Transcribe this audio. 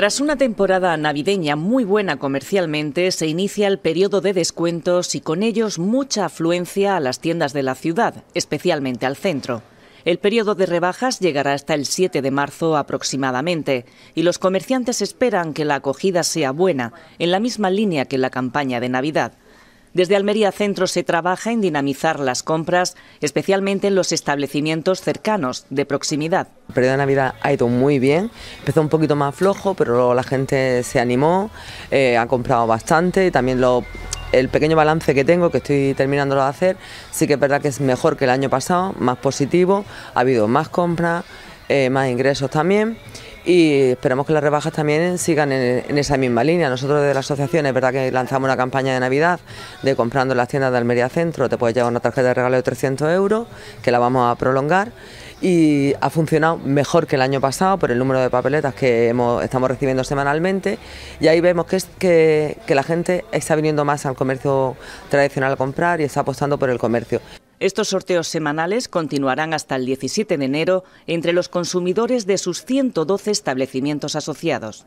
Tras una temporada navideña muy buena comercialmente, se inicia el periodo de descuentos y con ellos mucha afluencia a las tiendas de la ciudad, especialmente al centro. El periodo de rebajas llegará hasta el 7 de marzo aproximadamente y los comerciantes esperan que la acogida sea buena, en la misma línea que la campaña de Navidad. Desde Almería Centro se trabaja en dinamizar las compras, especialmente en los establecimientos cercanos, de proximidad. El periodo de Navidad ha ido muy bien, empezó un poquito más flojo, pero luego la gente se animó, eh, ha comprado bastante también el pequeño balance que tengo, que estoy terminando de hacer, sí que es verdad que es mejor que el año pasado, más positivo, ha habido más compras, eh, más ingresos también y esperamos que las rebajas también sigan en, esa misma línea. Nosotros de la asociación es verdad que lanzamos una campaña de Navidad de comprando en las tiendas de Almería Centro, te puedes llevar una tarjeta de regalo de 300 euros, que la vamos a prolongar y ha funcionado mejor que el año pasado por el número de papeletas que hemos, estamos recibiendo semanalmente y ahí vemos que, que, que la gente está viniendo más al comercio tradicional a comprar y está apostando por el comercio. Estos sorteos semanales continuarán hasta el 17 de enero entre los consumidores de sus 112 establecimientos asociados.